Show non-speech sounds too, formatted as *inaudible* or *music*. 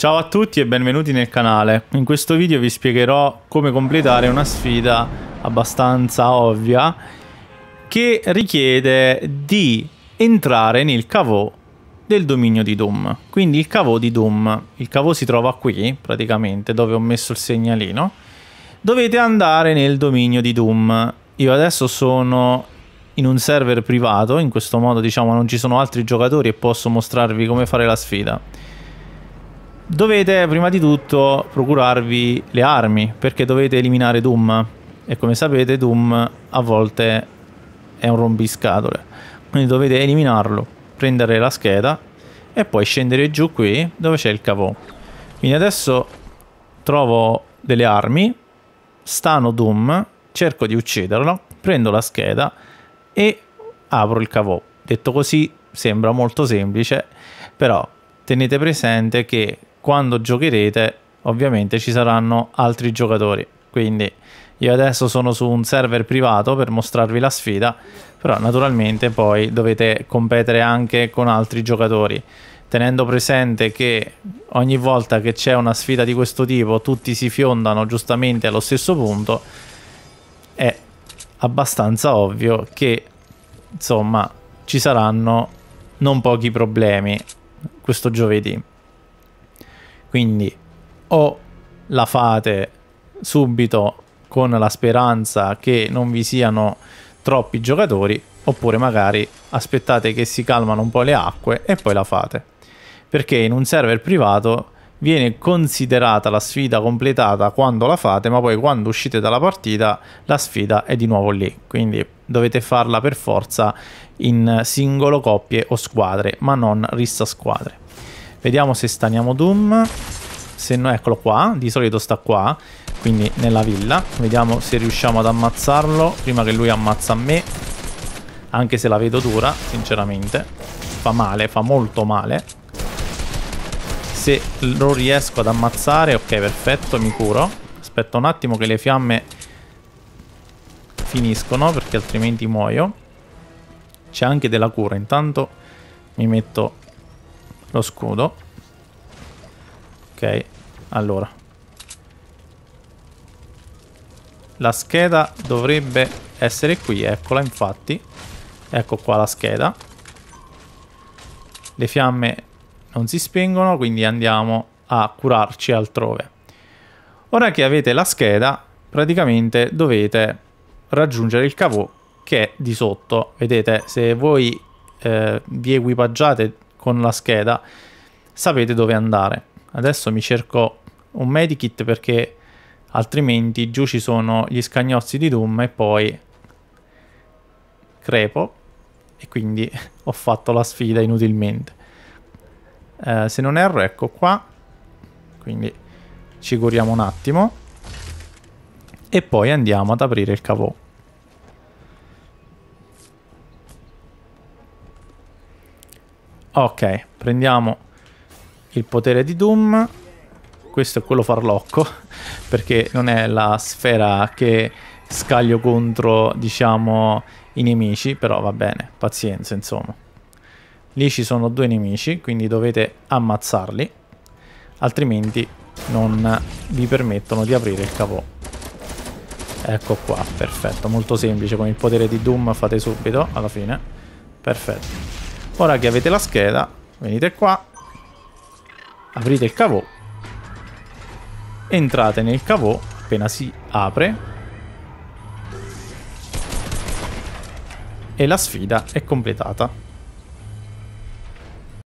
Ciao a tutti e benvenuti nel canale. In questo video vi spiegherò come completare una sfida abbastanza ovvia che richiede di entrare nel cavo del dominio di Doom. Quindi il cavo di Doom. Il cavo si trova qui, praticamente, dove ho messo il segnalino. Dovete andare nel dominio di Doom. Io adesso sono in un server privato, in questo modo diciamo non ci sono altri giocatori e posso mostrarvi come fare la sfida dovete prima di tutto procurarvi le armi perché dovete eliminare Doom e come sapete Doom a volte è un rombiscatole quindi dovete eliminarlo prendere la scheda e poi scendere giù qui dove c'è il cavo quindi adesso trovo delle armi stano Doom cerco di ucciderlo prendo la scheda e apro il cavo detto così sembra molto semplice però tenete presente che quando giocherete ovviamente ci saranno altri giocatori. Quindi io adesso sono su un server privato per mostrarvi la sfida, però naturalmente poi dovete competere anche con altri giocatori, tenendo presente che ogni volta che c'è una sfida di questo tipo tutti si fiondano giustamente allo stesso punto, è abbastanza ovvio che insomma ci saranno non pochi problemi questo giovedì. Quindi o la fate subito con la speranza che non vi siano troppi giocatori oppure magari aspettate che si calmano un po' le acque e poi la fate. Perché in un server privato viene considerata la sfida completata quando la fate, ma poi quando uscite dalla partita la sfida è di nuovo lì. Quindi dovete farla per forza in singolo coppie o squadre, ma non rissa squadre. Vediamo se staniamo Doom. Se no, eccolo qua. Di solito sta qua. Quindi nella villa. Vediamo se riusciamo ad ammazzarlo prima che lui ammazza me. Anche se la vedo dura, sinceramente. Fa male, fa molto male. Se lo riesco ad ammazzare, ok, perfetto, mi curo. Aspetta un attimo che le fiamme finiscono perché altrimenti muoio. C'è anche della cura, intanto mi metto lo scudo. Ok, allora. La scheda dovrebbe essere qui, eccola infatti. Ecco qua la scheda. Le fiamme non si spengono, quindi andiamo a curarci altrove. Ora che avete la scheda, praticamente dovete raggiungere il cavo che è di sotto. Vedete, se voi eh, vi equipaggiate con la scheda sapete dove andare. Adesso mi cerco un medikit perché altrimenti giù ci sono gli scagnozzi di Doom e poi crepo e quindi *laughs* ho fatto la sfida inutilmente. Eh, se non erro ecco qua, quindi ci curiamo un attimo e poi andiamo ad aprire il cavo Ok, prendiamo il potere di Doom. Questo è quello farlocco, *laughs* perché non è la sfera che scaglio contro, diciamo, i nemici, però va bene, pazienza, insomma. Lì ci sono due nemici, quindi dovete ammazzarli, altrimenti non vi permettono di aprire il cavò. Ecco qua, perfetto, molto semplice, con il potere di Doom fate subito, alla fine. Perfetto. Ora che avete la scheda, venite qua, aprite il cavò, entrate nel cavò appena si apre e la sfida è completata.